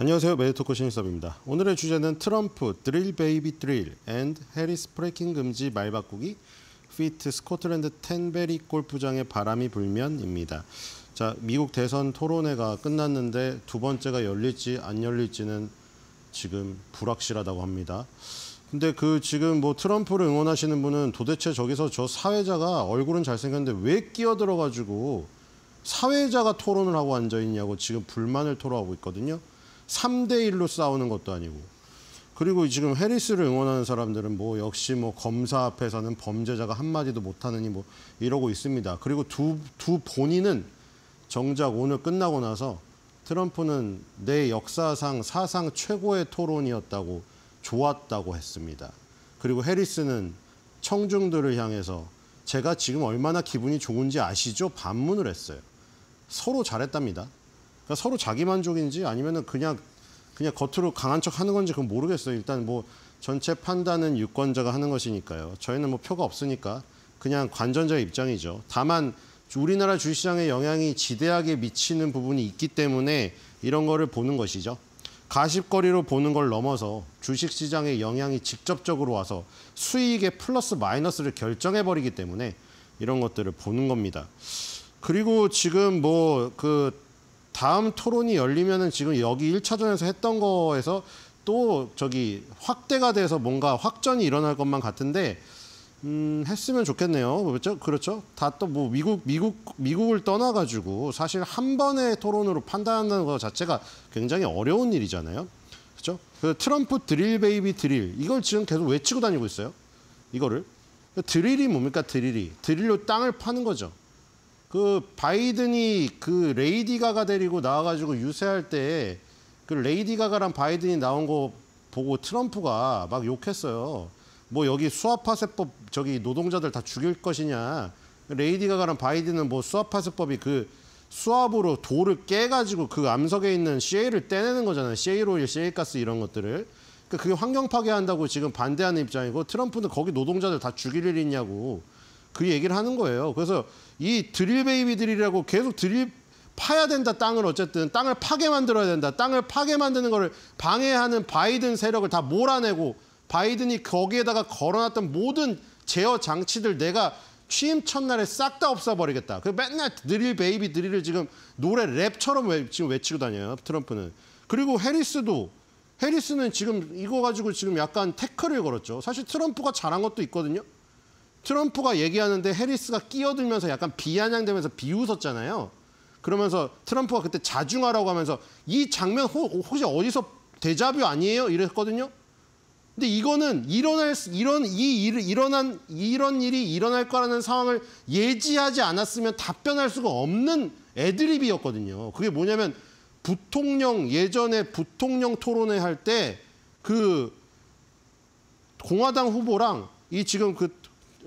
안녕하세요. 메디토 코신입업입니다 오늘의 주제는 트럼프 드릴 베이비 드릴 앤드 해리스 프레킹 금지 말 바꾸기 피트 스코틀랜드 텐베리 골프장의 바람이 불면입니다. 자, 미국 대선 토론회가 끝났는데 두 번째가 열릴지 안 열릴지는 지금 불확실하다고 합니다. 근데 그 지금 뭐 트럼프를 응원하시는 분은 도대체 저기서 저 사회자가 얼굴은 잘생겼는데 왜 끼어들어가지고 사회자가 토론을 하고 앉아있냐고 지금 불만을 토로하고 있거든요. 3대1로 싸우는 것도 아니고. 그리고 지금 해리스를 응원하는 사람들은 뭐 역시 뭐 검사 앞에서는 범죄자가 한마디도 못하느니 뭐 이러고 있습니다. 그리고 두, 두 본인은 정작 오늘 끝나고 나서 트럼프는 내 역사상 사상 최고의 토론이었다고 좋았다고 했습니다. 그리고 해리스는 청중들을 향해서 제가 지금 얼마나 기분이 좋은지 아시죠? 반문을 했어요. 서로 잘했답니다. 그러니까 서로 자기 만족인지 아니면은 그냥 그냥 겉으로 강한 척 하는 건지 그건 모르겠어요. 일단 뭐 전체 판단은 유권자가 하는 것이니까요. 저희는 뭐 표가 없으니까 그냥 관전자의 입장이죠. 다만 우리나라 주식시장의 영향이 지대하게 미치는 부분이 있기 때문에 이런 거를 보는 것이죠. 가십거리로 보는 걸 넘어서 주식시장의 영향이 직접적으로 와서 수익의 플러스 마이너스를 결정해버리기 때문에 이런 것들을 보는 겁니다. 그리고 지금 뭐그 다음 토론이 열리면은 지금 여기 1차전에서 했던 거에서 또 저기 확대가 돼서 뭔가 확전이 일어날 것만 같은데 음, 했으면 좋겠네요. 그렇죠? 그렇죠? 다 또 뭐 미국 미국 미국을 떠나 가지고 사실 한 번의 토론으로 판단한다는 것 자체가 굉장히 어려운 일이잖아요. 그렇죠? 그 트럼프 드릴 베이비 드릴 이걸 지금 계속 외치고 다니고 있어요. 이거를 드릴이 뭡니까 드릴이 드릴로 땅을 파는 거죠. 그 바이든이 그 레이디 가가 데리고 나와가지고 유세할 때 그 레이디 가가랑 바이든이 나온 거 보고 트럼프가 막 욕했어요. 뭐 여기 수화파세법 저기 노동자들 다 죽일 것이냐. 레이디 가가랑 바이든은 뭐 수화파세법이 그 수압으로 돌을 깨가지고 그 암석에 있는 CA를 떼내는 거잖아요. CA로일, CA가스 이런 것들을. 그러니까 그게 환경 파괴한다고 지금 반대하는 입장이고 트럼프는 거기 노동자들 다 죽일 일 있냐고 그 얘기를 하는 거예요. 그래서 이 드릴 베이비들이라고 계속 드릴 파야 된다 땅을 어쨌든 땅을 파게 만들어야 된다 땅을 파게 만드는 거를 방해하는 바이든 세력을 다 몰아내고 바이든이 거기에다가 걸어놨던 모든 제어 장치들 내가 취임 첫날에 싹 다 없애버리겠다. 그 맨날 드릴 베이비 드릴을 지금 노래 랩처럼 외, 지금 외치고 다녀요 트럼프는. 그리고 해리스도 해리스는 지금 이거 가지고 지금 약간 태클을 걸었죠. 사실 트럼프가 잘한 것도 있거든요. 트럼프가 얘기하는데 해리스가 끼어들면서 약간 비아냥대면서 비웃었잖아요. 그러면서 트럼프가 그때 자중하라고 하면서 이 장면 호, 혹시 어디서 대자뷰 아니에요? 이랬거든요. 근데 이거는 일어날 이런 이 일, 일어난 이런 일이 일어날 거라는 상황을 예지하지 않았으면 답변할 수가 없는 애드립이었거든요. 그게 뭐냐면 부통령 예전에 부통령 토론회 할 때 그 공화당 후보랑 이 지금 그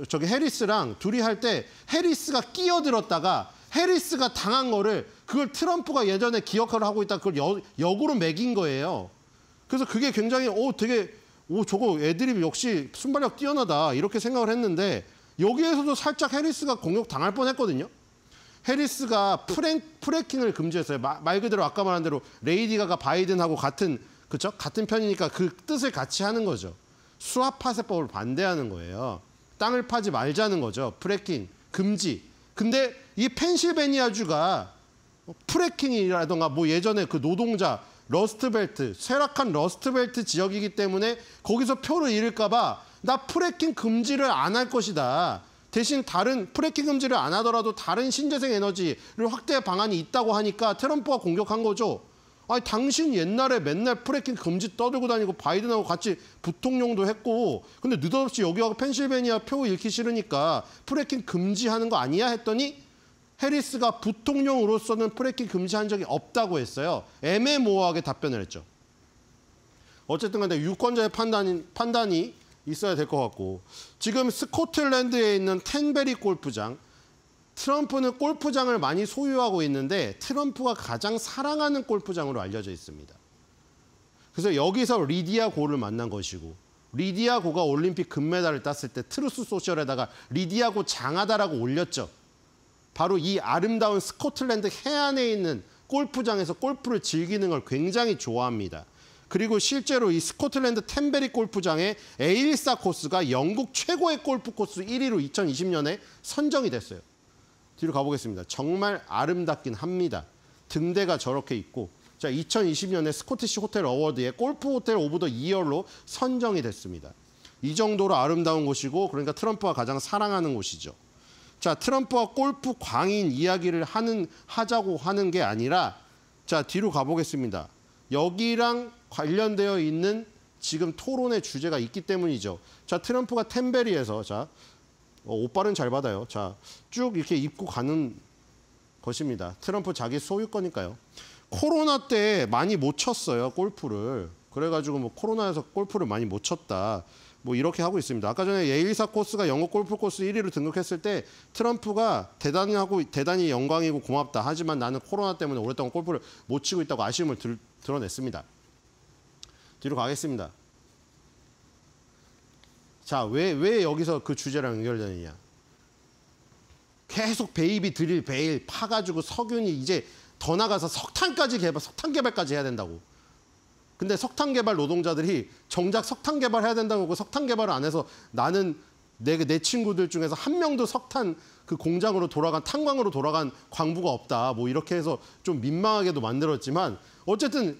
저기 해리스랑 둘이 할 때 해리스가 끼어들었다가 해리스가 당한 거를 그걸 트럼프가 예전에 기억하 하고 있다 그걸 여, 역으로 매긴 거예요. 그래서 그게 굉장히 오 되게 오 저거 애드립 역시 순발력 뛰어나다 이렇게 생각을 했는데 여기에서도 살짝 해리스가 공격 당할 뻔했거든요. 해리스가 프랭, 프레킹을 금지했어요. 마, 말 그대로 아까 말한 대로 레이디가가 바이든하고 같은 그쵸 같은 편이니까 그 뜻을 같이 하는 거죠. 수합 파세법을 반대하는 거예요. 땅을 파지 말자는 거죠. 프레킹 금지. 근데 이 펜실베니아주가 프레킹이라던가 뭐 예전에 그 노동자 러스트벨트, 쇠락한 러스트벨트 지역이기 때문에 거기서 표를 잃을까 봐 나 프레킹 금지를 안 할 것이다. 대신 다른 프레킹 금지를 안 하더라도 다른 신재생 에너지를 확대 방안이 있다고 하니까 트럼프가 공격한 거죠. 아니 당신 옛날에 맨날 프레킹 금지 떠들고 다니고 바이든하고 같이 부통령도 했고 근데 느닷없이 여기 와서 펜실베니아 표 읽기 싫으니까 프레킹 금지하는 거 아니야 했더니 해리스가 부통령으로서는 프레킹 금지한 적이 없다고 했어요. 애매모호하게 답변을 했죠. 어쨌든 간에 유권자의 판단이, 판단이 있어야 될 것 같고 지금 스코틀랜드에 있는 텐베리 골프장 트럼프는 골프장을 많이 소유하고 있는데 트럼프가 가장 사랑하는 골프장으로 알려져 있습니다. 그래서 여기서 리디아 고를 만난 것이고 리디아 고가 올림픽 금메달을 땄을 때 트루스 소셜에다가 리디아 고 장하다라고 올렸죠. 바로 이 아름다운 스코틀랜드 해안에 있는 골프장에서 골프를 즐기는 걸 굉장히 좋아합니다. 그리고 실제로 이 스코틀랜드 템베리 골프장의 에일사 코스가 영국 최고의 골프 코스 1위로 2020년에 선정이 됐어요. 뒤로 가보겠습니다. 정말 아름답긴 합니다. 등대가 저렇게 있고 자 2020년에 스코티시 호텔 어워드에 골프 호텔 오브 더 이어로 선정이 됐습니다. 이 정도로 아름다운 곳이고 그러니까 트럼프가 가장 사랑하는 곳이죠. 자 트럼프와 골프 광인 이야기를 하는 하자고 하는 게 아니라 자 뒤로 가보겠습니다. 여기랑 관련되어 있는 지금 토론의 주제가 있기 때문이죠. 자 트럼프가 템베리에서 자 어, 오빠는 잘 받아요. 자, 쭉 이렇게 입고 가는 것입니다. 트럼프 자기 소유거니까요. 코로나 때 많이 못 쳤어요, 골프를. 그래가지고 뭐 코로나에서 골프를 많이 못 쳤다. 뭐 이렇게 하고 있습니다. 아까 전에 예일사 코스가 영어 골프 코스 1위로 등극했을 때 트럼프가 대단 하고 대단히 영광이고 고맙다. 하지만 나는 코로나 때문에 오랫동안 골프를 못 치고 있다고 아쉬움을 들, 드러냈습니다. 뒤로 가겠습니다. 자, 왜, 왜 여기서 그 주제랑 연결되느냐. 계속 베이비 드릴 베일 파가지고 석윤이 이제 더 나가서 석탄까지 개발, 석탄 개발까지 해야 된다고. 근데 석탄 개발 노동자들이 정작 석탄 개발해야 된다고 하고 석탄 개발을 안 해서 나는 내, 내 친구들 중에서 한 명도 석탄 그 공장으로 돌아간 탄광으로 돌아간 광부가 없다. 뭐 이렇게 해서 좀 민망하게도 만들었지만 어쨌든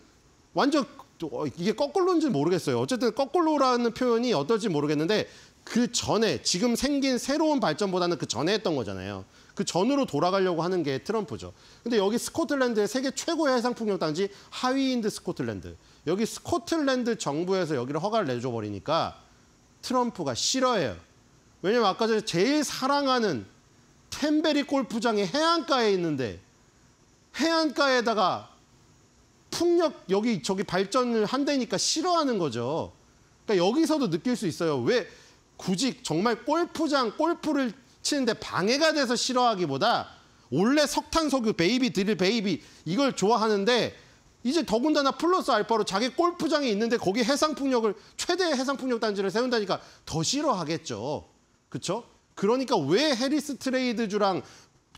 완전 어, 이게 거꾸로인지 모르겠어요. 어쨌든 거꾸로라는 표현이 어떨지 모르겠는데 그 전에 지금 생긴 새로운 발전보다는 그 전에 했던 거잖아요. 그 전으로 돌아가려고 하는 게 트럼프죠. 근데 여기 스코틀랜드의 세계 최고의 해상풍력 단지 하위인드 스코틀랜드. 여기 스코틀랜드 정부에서 여기를 허가를 내줘 버리니까 트럼프가 싫어해요. 왜냐면 아까 전에 제일 사랑하는 템베리 골프장이 해안가에 있는데 해안가에다가 풍력 여기 저기 발전을 한다니까 싫어하는 거죠. 그러니까 여기서도 느낄 수 있어요. 왜 굳이 정말 골프장 골프를 치는데 방해가 돼서 싫어하기보다 원래 석탄 석유 베이비 드릴 베이비 이걸 좋아하는데 이제 더군다나 플러스 알파로 자기 골프장이 있는데 거기 해상 풍력을 최대 해상 풍력 단지를 세운다니까 더 싫어하겠죠. 그렇죠? 그러니까 왜 해리스 트레이드주랑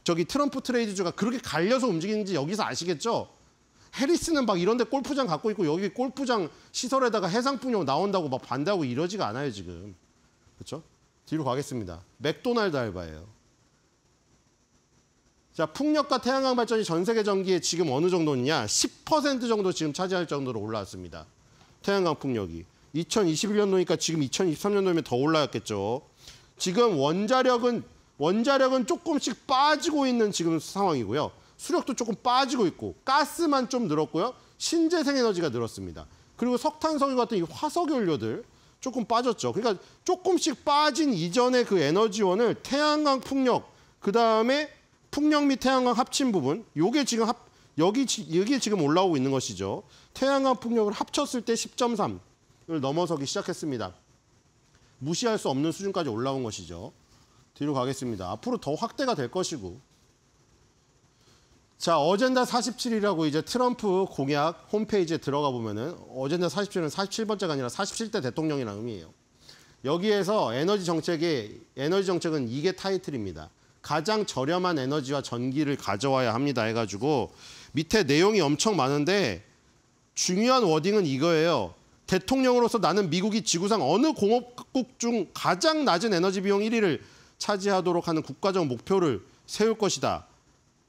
저기 트럼프 트레이드주가 그렇게 갈려서 움직이는지 여기서 아시겠죠? 해리스는 막 이런 데 골프장 갖고 있고 여기 골프장 시설에다가 해상풍력 나온다고 막 반대하고 이러지가 않아요, 지금. 그렇죠? 뒤로 가겠습니다. 맥도날드 알바예요. 자, 풍력과 태양광 발전이 전 세계 전기에 지금 어느 정도냐? 10% 정도 지금 차지할 정도로 올라왔습니다. 태양광 풍력이. 2021년도니까 지금 2023년도면 더올라왔겠죠 지금 원자력은 원자력은 조금씩 빠지고 있는 지금 상황이고요. 수력도 조금 빠지고 있고 가스만 좀 늘었고요. 신재생 에너지가 늘었습니다. 그리고 석탄 석유 같은 이 화석 연료들 조금 빠졌죠. 그러니까 조금씩 빠진 이전의 그 에너지원을 태양광 풍력 그다음에 풍력 및 태양광 합친 부분 요게 지금 합 여기 여기에 지금 올라오고 있는 것이죠. 태양광 풍력을 합쳤을 때 10.3을 넘어서기 시작했습니다. 무시할 수 없는 수준까지 올라온 것이죠. 뒤로 가겠습니다. 앞으로 더 확대가 될 것이고 자, 어젠다 47이라고 이제 트럼프 공약 홈페이지에 들어가 보면은 어젠다 47은 47번째가 아니라 47대 대통령이라는 의미예요. 여기에서 에너지 정책이 에너지 정책은 이게 타이틀입니다. 가장 저렴한 에너지와 전기를 가져와야 합니다 해가지고 밑에 내용이 엄청 많은데 중요한 워딩은 이거예요. 대통령으로서 나는 미국이 지구상 어느 공업국 중 가장 낮은 에너지 비용 1위를 차지하도록 하는 국가적 목표를 세울 것이다.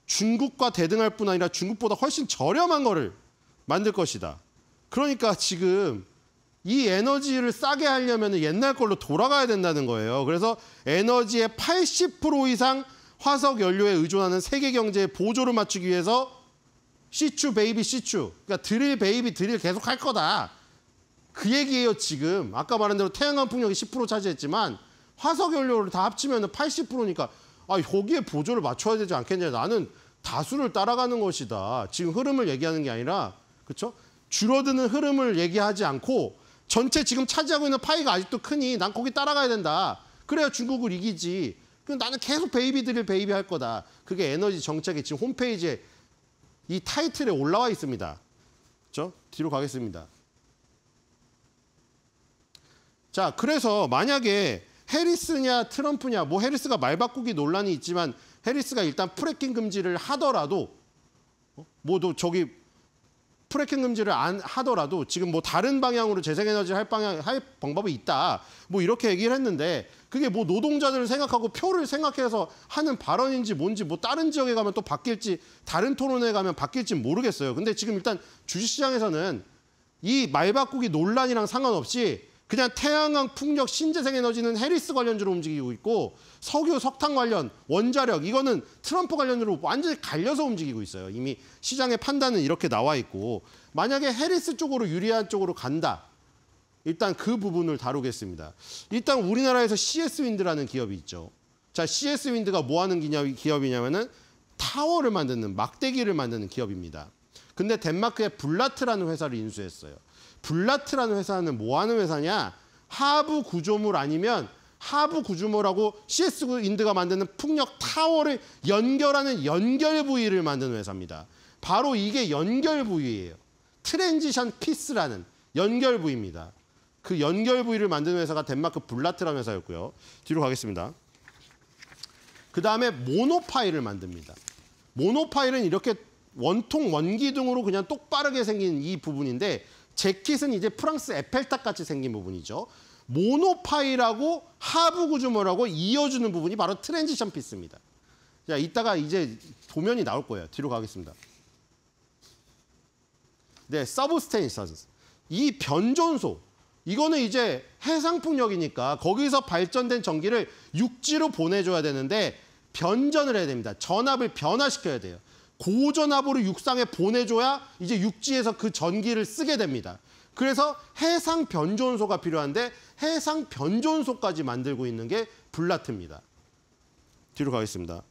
중국과 대등할 뿐 아니라 중국보다 훨씬 저렴한 거를 만들 것이다. 그러니까 지금 이 에너지를 싸게 하려면 옛날 걸로 돌아가야 된다는 거예요. 그래서 에너지의 80% 이상 화석 연료에 의존하는 세계 경제의 보조를 맞추기 위해서 시추 베이비 시추 그러니까 드릴 베이비 드릴 계속 할 거다. 그 얘기예요 지금. 아까 말한 대로 태양광 풍력이 10% 차지했지만 화석 연료를 다 합치면 80%니까 아, 여기에 보조를 맞춰야 되지 않겠냐. 나는 다수를 따라가는 것이다. 지금 흐름을 얘기하는 게 아니라, 그렇죠? 줄어드는 흐름을 얘기하지 않고 전체 지금 차지하고 있는 파이가 아직도 크니 난 거기 따라가야 된다. 그래야 중국을 이기지. 그럼 나는 계속 베이비들을 베이비 할 거다. 그게 에너지 정책이 지금 홈페이지에 이 타이틀에 올라와 있습니다. 그렇죠? 뒤로 가겠습니다. 자, 그래서 만약에 해리스냐 트럼프냐 뭐 해리스가 말 바꾸기 논란이 있지만 해리스가 일단 프레킹 금지를 하더라도 어? 뭐도 저기 프레킹 금지를 안 하더라도 지금 뭐 다른 방향으로 재생에너지 할 방향 할 방법이 있다 뭐 이렇게 얘기를 했는데 그게 뭐 노동자들을 생각하고 표를 생각해서 하는 발언인지 뭔지 뭐 다른 지역에 가면 또 바뀔지 다른 토론회에 가면 바뀔지 모르겠어요 근데 지금 일단 주식시장에서는 이 말 바꾸기 논란이랑 상관없이 그냥 태양광, 풍력, 신재생 에너지는 해리스 관련주로 움직이고 있고 석유, 석탄 관련, 원자력 이거는 트럼프 관련주로 완전히 갈려서 움직이고 있어요. 이미 시장의 판단은 이렇게 나와 있고 만약에 해리스 쪽으로 유리한 쪽으로 간다. 일단 그 부분을 다루겠습니다. 일단 우리나라에서 CS윈드라는 기업이 있죠. 자, CS윈드가 뭐 하는 기업이냐면은 타워를 만드는 막대기를 만드는 기업입니다. 근데 덴마크의 블라트라는 회사를 인수했어요. 블라트라는 회사는 뭐 하는 회사냐? 하부 구조물 아니면 하부 구조물하고 CS 인드가 만드는 풍력 타워를 연결하는 연결 부위를 만드는 회사입니다. 바로 이게 연결 부위예요. 트랜지션 피스라는 연결 부위입니다. 그 연결 부위를 만드는 회사가 덴마크 블라트라는 회사였고요. 뒤로 가겠습니다. 그 다음에 모노파일을 만듭니다. 모노파일은 이렇게 원통 원기둥으로 그냥 똑바르게 생긴 이 부분인데 재킷은 이제 프랑스 에펠탑 같이 생긴 부분이죠. 모노파이라고 하부 구조물하고 이어주는 부분이 바로 트랜지션 피스입니다. 자, 이따가 이제 도면이 나올 거예요. 뒤로 가겠습니다. 네, 서브스테인션스. 이 변전소. 이거는 이제 해상풍력이니까 거기서 발전된 전기를 육지로 보내줘야 되는데 변전을 해야 됩니다. 전압을 변화시켜야 돼요. 고전압으로 육상에 보내줘야 이제 육지에서 그 전기를 쓰게 됩니다. 그래서 해상 변전소가 필요한데 해상 변전소까지 만들고 있는 게 블라트입니다. 뒤로 가겠습니다.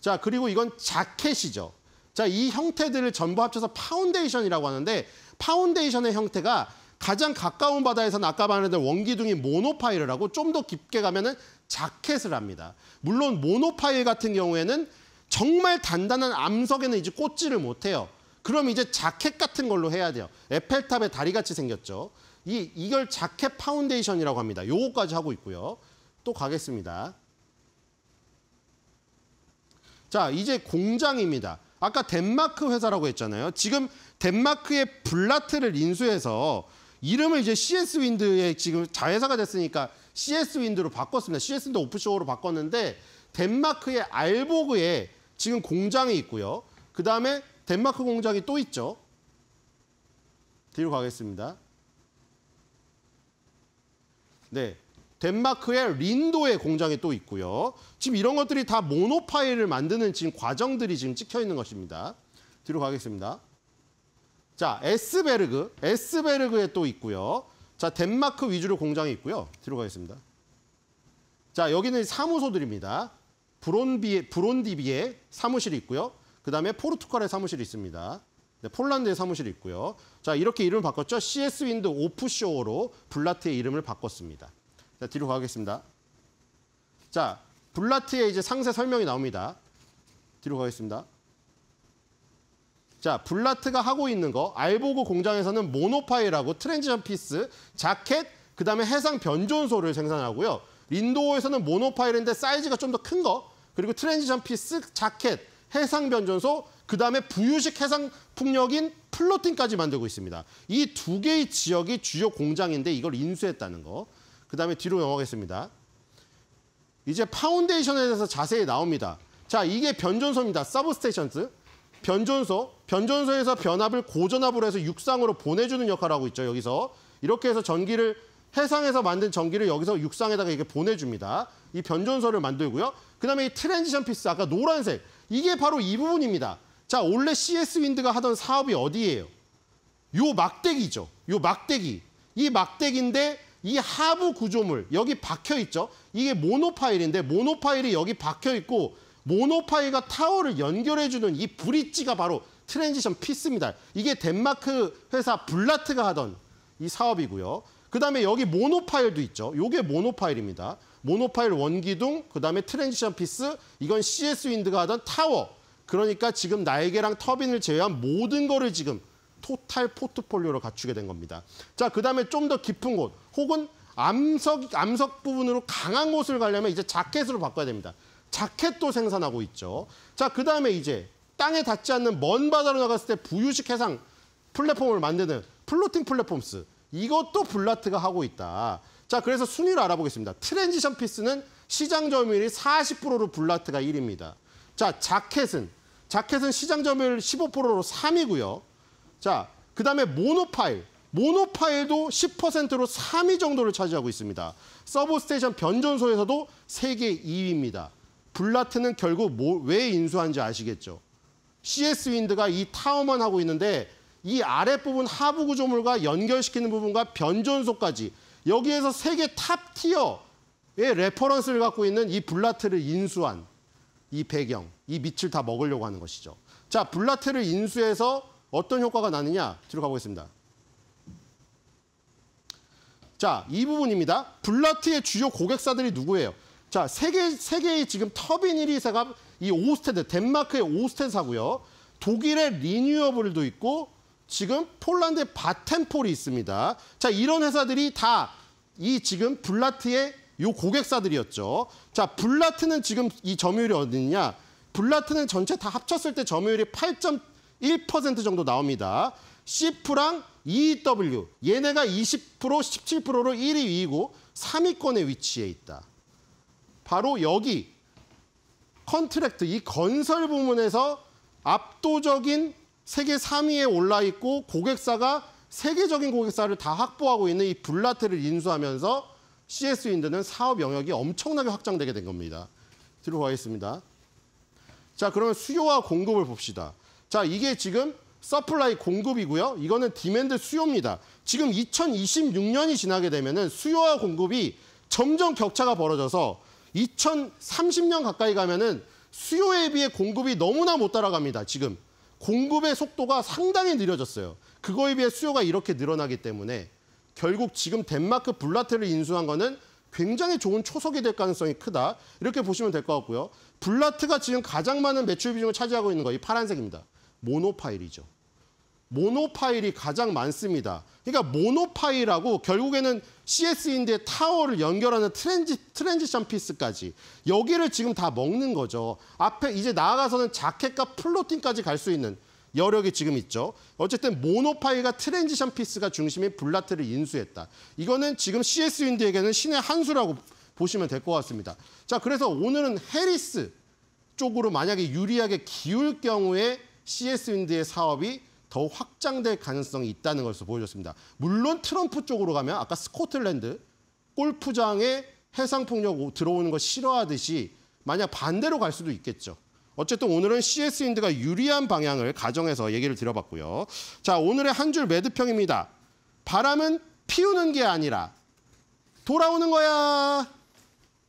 자, 그리고 이건 자켓이죠. 자, 이 형태들을 전부 합쳐서 파운데이션이라고 하는데 파운데이션의 형태가 가장 가까운 바다에서는 아까 말했던 원기둥이 모노파일이라고좀 더 깊게 가면은 자켓을 합니다. 물론 모노파일 같은 경우에는 정말 단단한 암석에는 이제 꽂지를 못해요. 그럼 이제 자켓 같은 걸로 해야 돼요. 에펠탑의 다리같이 생겼죠. 이, 이걸 자켓 파운데이션이라고 합니다. 요거까지 하고 있고요. 또 가겠습니다. 자, 이제 공장입니다. 아까 덴마크 회사라고 했잖아요. 지금 덴마크의 블라트를 인수해서 이름을 이제 CS 윈드의 지금 자회사가 됐으니까 CS 윈드로 바꿨습니다. CS 윈드 오프쇼어로 바꿨는데 덴마크의 알보그에 지금 공장이 있고요. 그다음에 덴마크 공장이 또 있죠. 뒤로 가겠습니다. 네. 덴마크의 린도의 공장이 또 있고요. 지금 이런 것들이 다 모노파일을 만드는 지금 과정들이 지금 찍혀 있는 것입니다. 뒤로 가겠습니다. 자, 에스베르그, 에스베르그에 또 있고요. 자, 덴마크 위주로 공장이 있고요. 뒤로 가겠습니다. 자, 여기는 사무소들입니다. 브론비에, 브론디비에 사무실이 있고요. 그다음에 포르투갈의 사무실이 있습니다. 네, 폴란드의 사무실이 있고요. 자, 이렇게 이름을 바꿨죠. CS 윈드 오프쇼어로 블라트의 이름을 바꿨습니다. 자, 뒤로 가겠습니다. 자, 블라트의 이제 상세 설명이 나옵니다. 뒤로 가겠습니다. 자, 블라트가 하고 있는 거알보그 공장에서는 모노파이라고 트랜지션 피스, 자켓, 그다음에 해상 변전소를 생산하고요. 린도어에서는 모노파일인데 사이즈가 좀 더 큰 거, 그리고 트랜지션 피스, 자켓, 해상 변전소, 그다음에 부유식 해상 풍력인 플로팅까지 만들고 있습니다. 이 두 개의 지역이 주요 공장인데 이걸 인수했다는 거. 그다음에 뒤로 넘어가겠습니다. 이제 파운데이션에 대해서 자세히 나옵니다. 자, 이게 변전소입니다. 서브스테이션스. 변전소, 변전소에서 변압을 고전압으로 해서 육상으로 보내주는 역할을 하고 있죠, 여기서. 이렇게 해서 전기를 해상에서 만든 전기를 여기서 육상에다가 이렇게 보내줍니다. 이 변전소를 만들고요. 그다음에 이 트랜지션 피스, 아까 노란색, 이게 바로 이 부분입니다. 자, 원래 CS 윈드가 하던 사업이 어디예요? 요 막대기죠. 요 막대기. 이 막대기인데 이 하부 구조물, 여기 박혀 있죠. 이게 모노파일인데 모노파일이 여기 박혀 있고 모노파이가 타워를 연결해주는 이 브릿지가 바로 트랜지션 피스입니다. 이게 덴마크 회사 블라트가 하던 이 사업이고요. 그다음에 여기 모노파일도 있죠. 이게 모노파일입니다. 모노파일 원기둥, 그다음에 트랜지션 피스, 이건 CS 윈드가 하던 타워. 그러니까 지금 날개랑 터빈을 제외한 모든 거를 지금 토탈 포트폴리오로 갖추게 된 겁니다. 자, 그다음에 좀 더 깊은 곳 혹은 암석 암석 부분으로 강한 곳을 가려면 이제 자켓으로 바꿔야 됩니다. 자켓도 생산하고 있죠. 자, 그다음에 이제 땅에 닿지 않는 먼 바다로 나갔을 때 부유식 해상 플랫폼을 만드는 플로팅 플랫폼스. 이것도 블라트가 하고 있다. 자, 그래서 순위를 알아보겠습니다. 트랜지션 피스는 시장 점유율이 40%로 블라트가 1위입니다. 자, 자켓은 자켓은 시장 점유율 15%로 3위고요. 자, 그다음에 모노파일. 모노파일도 10%로 3위 정도를 차지하고 있습니다. 서브스테이션 변전소에서도 세계 2위입니다. 블라트는 결국 뭐, 왜 인수한지 아시겠죠? CS 윈드가 이 타워만 하고 있는데 이 아랫부분 하부 구조물과 연결시키는 부분과 변전소까지 여기에서 세계 탑티어의 레퍼런스를 갖고 있는 이 블라트를 인수한 이 배경, 이 밑을 다 먹으려고 하는 것이죠. 자, 블라트를 인수해서 어떤 효과가 나느냐 뒤로 가보겠습니다. 자, 이 부분입니다. 블라트의 주요 고객사들이 누구예요? 자, 세계세 개의 지금 터빈 1위사가 이 오스텐드, 덴마크의 오스텐사고요. 독일의 리뉴어블도 있고 지금 폴란드의 바텐폴이 있습니다. 자, 이런 회사들이 다 이 지금 블라트의 요 고객사들이었죠. 자, 블라트는 지금 이 점유율이 어디냐? 블라트는 전체 다 합쳤을 때 점유율이 8.1% 정도 나옵니다. 시프랑 EW, 얘네가 20%, 17%로 1위, 2위고 3위권의 위치에 있다. 바로 여기 컨트랙트 이 건설 부문에서 압도적인 세계 3위에 올라 있고 고객사가 세계적인 고객사를 다 확보하고 있는 이 블라테를 인수하면서 CS 인드는 사업 영역이 엄청나게 확장되게 된 겁니다. 들어가겠습니다. 자, 그러면 수요와 공급을 봅시다. 자, 이게 지금 서플라이 공급이고요. 이거는 디맨드 수요입니다. 지금 2026년이 지나게 되면 수요와 공급이 점점 격차가 벌어져서 2030년 가까이 가면은 수요에 비해 공급이 너무나 못 따라갑니다. 지금 공급의 속도가 상당히 느려졌어요. 그거에 비해 수요가 이렇게 늘어나기 때문에 결국 지금 덴마크 블라테를 인수한 거는 굉장히 좋은 초석이 될 가능성이 크다. 이렇게 보시면 될 것 같고요. 블라트가 지금 가장 많은 매출 비중을 차지하고 있는 거 이 파란색입니다. 모노파일이죠. 모노파일이 가장 많습니다. 그러니까 모노파일하고 결국에는 CS인데 타워를 연결하는 트랜지, 트랜지션 피스까지 여기를 지금 다 먹는 거죠. 앞에 이제 나아가서는 자켓과 플로팅까지 갈 수 있는 여력이 지금 있죠. 어쨌든 모노파일과 트랜지션 피스가 중심인 블라트를 인수했다. 이거는 지금 CS 인드에게는 신의 한 수라고 보시면 될 것 같습니다. 자, 그래서 오늘은 해리스 쪽으로 만약에 유리하게 기울 경우에 CS 윈드의 사업이 더 확장될 가능성이 있다는 것을 보여줬습니다. 물론 트럼프 쪽으로 가면 아까 스코틀랜드 골프장에 해상폭력 들어오는 거 싫어하듯이 만약 반대로 갈 수도 있겠죠. 어쨌든 오늘은 CS 인드가 유리한 방향을 가정해서 얘기를 드려봤고요. 자, 오늘의 한 줄 매드평입니다. 바람은 피우는 게 아니라 돌아오는 거야.